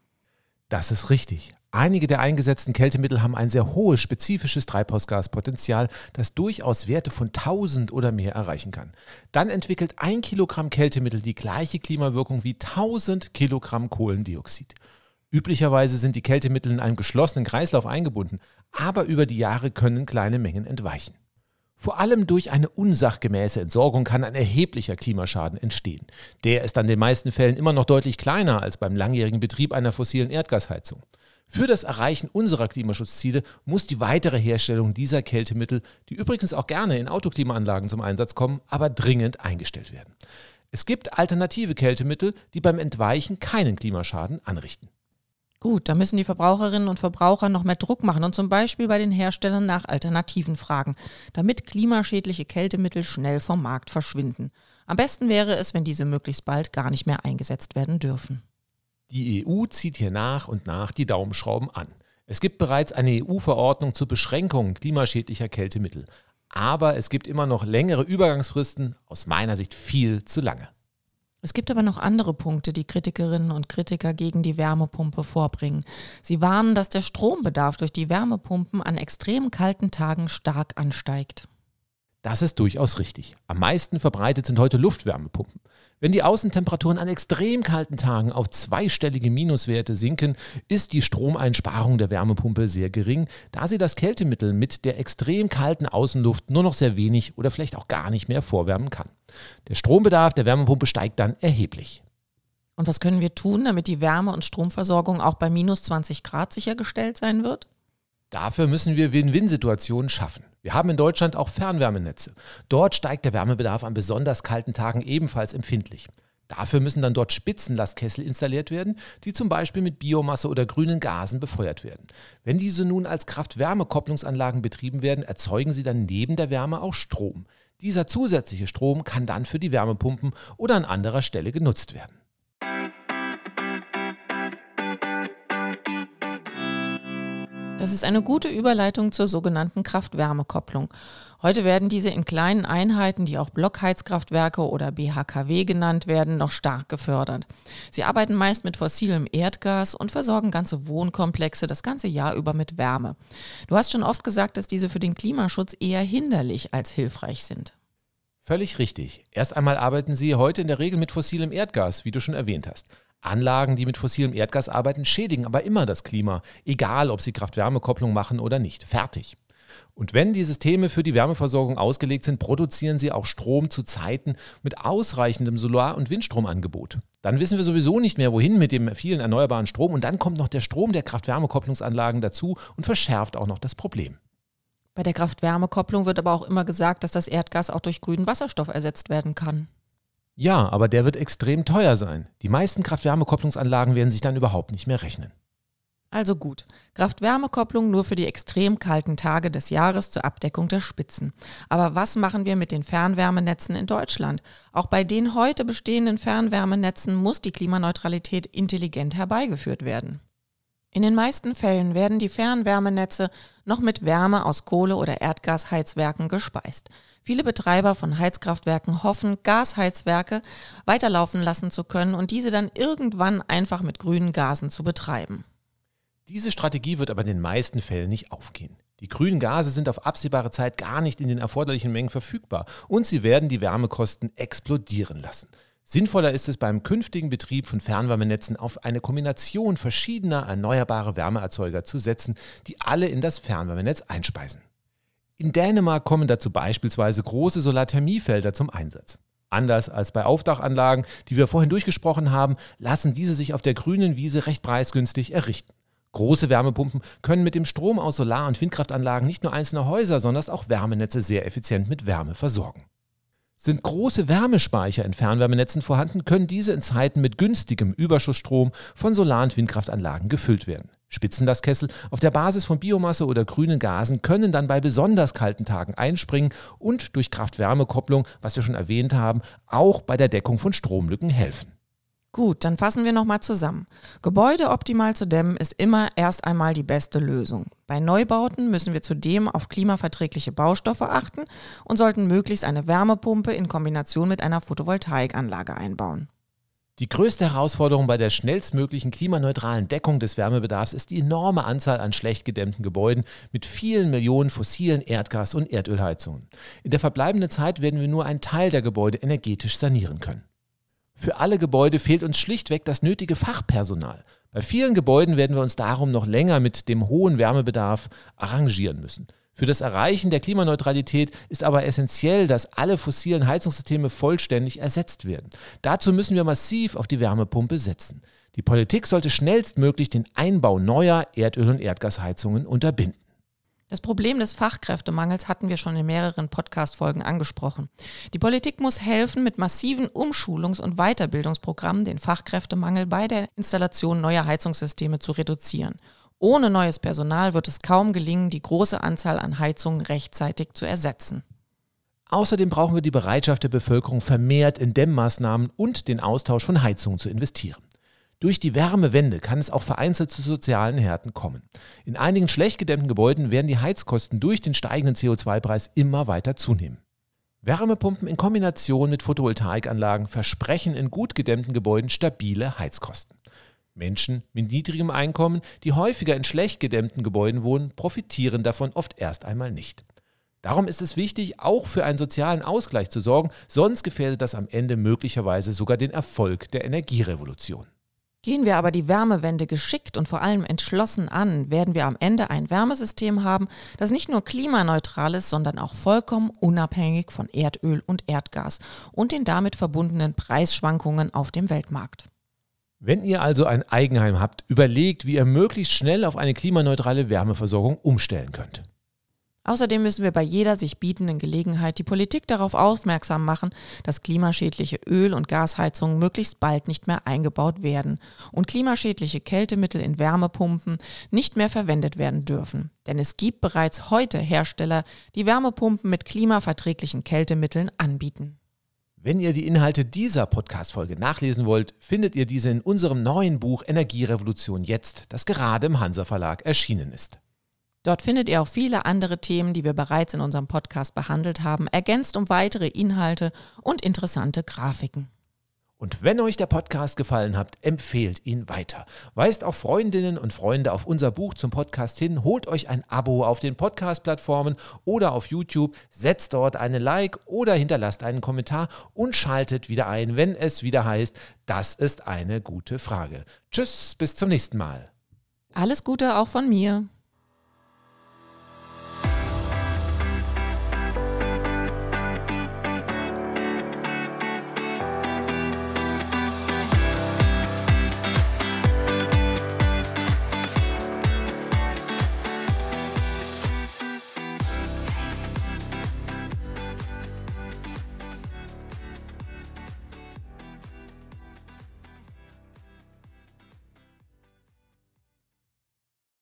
Das ist richtig. Einige der eingesetzten Kältemittel haben ein sehr hohes spezifisches Treibhausgaspotenzial, das durchaus Werte von 1000 oder mehr erreichen kann. Dann entwickelt ein Kilogramm Kältemittel die gleiche Klimawirkung wie 1000 Kilogramm Kohlendioxid. Üblicherweise sind die Kältemittel in einem geschlossenen Kreislauf eingebunden, aber über die Jahre können kleine Mengen entweichen. Vor allem durch eine unsachgemäße Entsorgung kann ein erheblicher Klimaschaden entstehen. Der ist an den meisten Fällen immer noch deutlich kleiner als beim langjährigen Betrieb einer fossilen Erdgasheizung. Für das Erreichen unserer Klimaschutzziele muss die weitere Herstellung dieser Kältemittel, die übrigens auch gerne in Autoklimaanlagen zum Einsatz kommen, aber dringend eingestellt werden. Es gibt alternative Kältemittel, die beim Entweichen keinen Klimaschaden anrichten. Gut, da müssen die Verbraucherinnen und Verbraucher noch mehr Druck machen und zum Beispiel bei den Herstellern nach Alternativen fragen, damit klimaschädliche Kältemittel schnell vom Markt verschwinden. Am besten wäre es, wenn diese möglichst bald gar nicht mehr eingesetzt werden dürfen. Die EU zieht hier nach und nach die Daumenschrauben an. Es gibt bereits eine EU-Verordnung zur Beschränkung klimaschädlicher Kältemittel. Aber es gibt immer noch längere Übergangsfristen, aus meiner Sicht viel zu lange. Es gibt aber noch andere Punkte, die Kritikerinnen und Kritiker gegen die Wärmepumpe vorbringen. Sie warnen, dass der Strombedarf durch die Wärmepumpen an extrem kalten Tagen stark ansteigt. Das ist durchaus richtig. Am meisten verbreitet sind heute Luftwärmepumpen. Wenn die Außentemperaturen an extrem kalten Tagen auf zweistellige Minuswerte sinken, ist die Stromeinsparung der Wärmepumpe sehr gering, da sie das Kältemittel mit der extrem kalten Außenluft nur noch sehr wenig oder vielleicht auch gar nicht mehr vorwärmen kann. Der Strombedarf der Wärmepumpe steigt dann erheblich. Und was können wir tun, damit die Wärme- und Stromversorgung auch bei minus 20 Grad sichergestellt sein wird? Dafür müssen wir Win-Win-Situationen schaffen. Wir haben in Deutschland auch Fernwärmenetze. Dort steigt der Wärmebedarf an besonders kalten Tagen ebenfalls empfindlich. Dafür müssen dann dort Spitzenlastkessel installiert werden, die zum Beispiel mit Biomasse oder grünen Gasen befeuert werden. Wenn diese nun als Kraft-Wärme-Kopplungsanlagen betrieben werden, erzeugen sie dann neben der Wärme auch Strom. Dieser zusätzliche Strom kann dann für die Wärmepumpen oder an anderer Stelle genutzt werden. Das ist eine gute Überleitung zur sogenannten Kraft-Wärme-Kopplung. Heute werden diese in kleinen Einheiten, die auch Blockheizkraftwerke oder BHKW genannt werden, noch stark gefördert. Sie arbeiten meist mit fossilem Erdgas und versorgen ganze Wohnkomplexe das ganze Jahr über mit Wärme. Du hast schon oft gesagt, dass diese für den Klimaschutz eher hinderlich als hilfreich sind. Völlig richtig. Erst einmal arbeiten sie heute in der Regel mit fossilem Erdgas, wie du schon erwähnt hast. Anlagen, die mit fossilem Erdgas arbeiten, schädigen aber immer das Klima, egal ob sie Kraft-Wärme-Kopplung machen oder nicht. Fertig. Und wenn die Systeme für die Wärmeversorgung ausgelegt sind, produzieren sie auch Strom zu Zeiten mit ausreichendem Solar- und Windstromangebot. Dann wissen wir sowieso nicht mehr, wohin mit dem vielen erneuerbaren Strom und dann kommt noch der Strom der Kraft-Wärme-Kopplungsanlagen dazu und verschärft auch noch das Problem. Bei der Kraft-Wärme-Kopplung wird aber auch immer gesagt, dass das Erdgas auch durch grünen Wasserstoff ersetzt werden kann. Ja, aber der wird extrem teuer sein. Die meisten Kraft-Wärme-Kopplungsanlagen werden sich dann überhaupt nicht mehr rechnen. Also gut, Kraft-Wärme-Kopplung nur für die extrem kalten Tage des Jahres zur Abdeckung der Spitzen. Aber was machen wir mit den Fernwärmenetzen in Deutschland? Auch bei den heute bestehenden Fernwärmenetzen muss die Klimaneutralität intelligent herbeigeführt werden. In den meisten Fällen werden die Fernwärmenetze noch mit Wärme aus Kohle- oder Erdgasheizwerken gespeist. Viele Betreiber von Heizkraftwerken hoffen, Gasheizwerke weiterlaufen lassen zu können und diese dann irgendwann einfach mit grünen Gasen zu betreiben. Diese Strategie wird aber in den meisten Fällen nicht aufgehen. Die grünen Gase sind auf absehbare Zeit gar nicht in den erforderlichen Mengen verfügbar und sie werden die Wärmekosten explodieren lassen. Sinnvoller ist es beim künftigen Betrieb von Fernwärmenetzen auf eine Kombination verschiedener erneuerbarer Wärmeerzeuger zu setzen, die alle in das Fernwärmenetz einspeisen. In Dänemark kommen dazu beispielsweise große Solarthermiefelder zum Einsatz. Anders als bei Aufdachanlagen, die wir vorhin durchgesprochen haben, lassen diese sich auf der grünen Wiese recht preisgünstig errichten. Große Wärmepumpen können mit dem Strom aus Solar- und Windkraftanlagen nicht nur einzelne Häuser, sondern auch Wärmenetze sehr effizient mit Wärme versorgen. Sind große Wärmespeicher in Fernwärmenetzen vorhanden, können diese in Zeiten mit günstigem Überschussstrom von Solar- und Windkraftanlagen gefüllt werden. Spitzenlastkessel auf der Basis von Biomasse oder grünen Gasen können dann bei besonders kalten Tagen einspringen und durch Kraft-Wärme-Kopplung, was wir schon erwähnt haben, auch bei der Deckung von Stromlücken helfen. Gut, dann fassen wir nochmal zusammen. Gebäude optimal zu dämmen ist immer erst einmal die beste Lösung. Bei Neubauten müssen wir zudem auf klimaverträgliche Baustoffe achten und sollten möglichst eine Wärmepumpe in Kombination mit einer Photovoltaikanlage einbauen. Die größte Herausforderung bei der schnellstmöglichen klimaneutralen Deckung des Wärmebedarfs ist die enorme Anzahl an schlecht gedämmten Gebäuden mit vielen Millionen fossilen Erdgas- und Erdölheizungen. In der verbleibenden Zeit werden wir nur einen Teil der Gebäude energetisch sanieren können. Für alle Gebäude fehlt uns schlichtweg das nötige Fachpersonal. Bei vielen Gebäuden werden wir uns darum noch länger mit dem hohen Wärmebedarf arrangieren müssen. Für das Erreichen der Klimaneutralität ist aber essentiell, dass alle fossilen Heizungssysteme vollständig ersetzt werden. Dazu müssen wir massiv auf die Wärmepumpe setzen. Die Politik sollte schnellstmöglich den Einbau neuer Erdöl- und Erdgasheizungen unterbinden. Das Problem des Fachkräftemangels hatten wir schon in mehreren Podcast-Folgen angesprochen. Die Politik muss helfen, mit massiven Umschulungs- und Weiterbildungsprogrammen den Fachkräftemangel bei der Installation neuer Heizungssysteme zu reduzieren. Ohne neues Personal wird es kaum gelingen, die große Anzahl an Heizungen rechtzeitig zu ersetzen. Außerdem brauchen wir die Bereitschaft der Bevölkerung, vermehrt in Dämmmaßnahmen und den Austausch von Heizungen zu investieren. Durch die Wärmewende kann es auch vereinzelt zu sozialen Härten kommen. In einigen schlecht gedämmten Gebäuden werden die Heizkosten durch den steigenden CO2-Preis immer weiter zunehmen. Wärmepumpen in Kombination mit Photovoltaikanlagen versprechen in gut gedämmten Gebäuden stabile Heizkosten. Menschen mit niedrigem Einkommen, die häufiger in schlecht gedämmten Gebäuden wohnen, profitieren davon oft erst einmal nicht. Darum ist es wichtig, auch für einen sozialen Ausgleich zu sorgen, sonst gefährdet das am Ende möglicherweise sogar den Erfolg der Energierevolution. Gehen wir aber die Wärmewende geschickt und vor allem entschlossen an, werden wir am Ende ein Wärmesystem haben, das nicht nur klimaneutral ist, sondern auch vollkommen unabhängig von Erdöl und Erdgas und den damit verbundenen Preisschwankungen auf dem Weltmarkt. Wenn ihr also ein Eigenheim habt, überlegt, wie ihr möglichst schnell auf eine klimaneutrale Wärmeversorgung umstellen könnt. Außerdem müssen wir bei jeder sich bietenden Gelegenheit die Politik darauf aufmerksam machen, dass klimaschädliche Öl- und Gasheizungen möglichst bald nicht mehr eingebaut werden und klimaschädliche Kältemittel in Wärmepumpen nicht mehr verwendet werden dürfen. Denn es gibt bereits heute Hersteller, die Wärmepumpen mit klimaverträglichen Kältemitteln anbieten. Wenn ihr die Inhalte dieser Podcast-Folge nachlesen wollt, findet ihr diese in unserem neuen Buch Energierevolution jetzt, das gerade im Hansa Verlag erschienen ist. Dort findet ihr auch viele andere Themen, die wir bereits in unserem Podcast behandelt haben, ergänzt um weitere Inhalte und interessante Grafiken. Und wenn euch der Podcast gefallen hat, empfehlt ihn weiter. Weist auch Freundinnen und Freunde auf unser Buch zum Podcast hin, holt euch ein Abo auf den Podcast-Plattformen oder auf YouTube, setzt dort einen Like oder hinterlasst einen Kommentar und schaltet wieder ein, wenn es wieder heißt, das ist eine gute Frage. Tschüss, bis zum nächsten Mal. Alles Gute auch von mir.